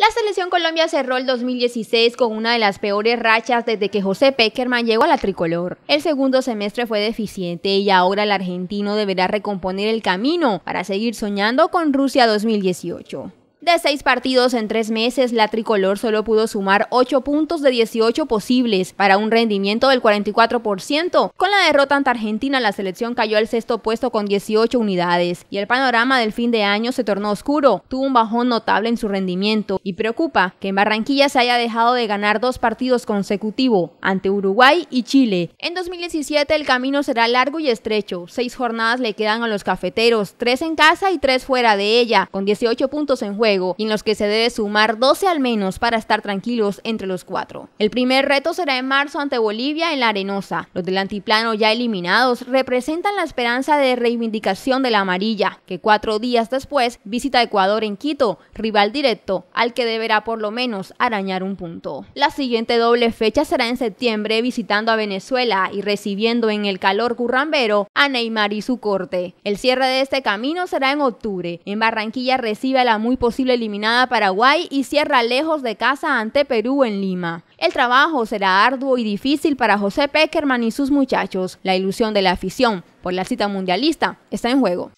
La selección Colombia cerró el 2016 con una de las peores rachas desde que José Peckerman llegó a la tricolor. El segundo semestre fue deficiente y ahora el argentino deberá recomponer el camino para seguir soñando con Rusia 2018. De seis partidos en tres meses, la tricolor solo pudo sumar 8 puntos de 18 posibles para un rendimiento del 44%. Con la derrota ante Argentina, la selección cayó al sexto puesto con 18 unidades y el panorama del fin de año se tornó oscuro. Tuvo un bajón notable en su rendimiento y preocupa que en Barranquilla se haya dejado de ganar dos partidos consecutivos ante Uruguay y Chile. En 2017 el camino será largo y estrecho. Seis jornadas le quedan a los cafeteros, tres en casa y tres fuera de ella, con 18 puntos en juego y en los que se debe sumar 12 al menos para estar tranquilos entre los cuatro. El primer reto será en marzo ante Bolivia en la Arenosa. Los del antiplano ya eliminados representan la esperanza de reivindicación de la amarilla, que cuatro días después visita Ecuador en Quito, rival directo al que deberá por lo menos arañar un punto. La siguiente doble fecha será en septiembre visitando a Venezuela y recibiendo en el calor currambero a Neymar y su corte. El cierre de este camino será en octubre. En Barranquilla recibe a la muy posible eliminada Paraguay y cierra lejos de casa ante Perú en Lima. El trabajo será arduo y difícil para José Peckerman y sus muchachos. La ilusión de la afición por la cita mundialista está en juego.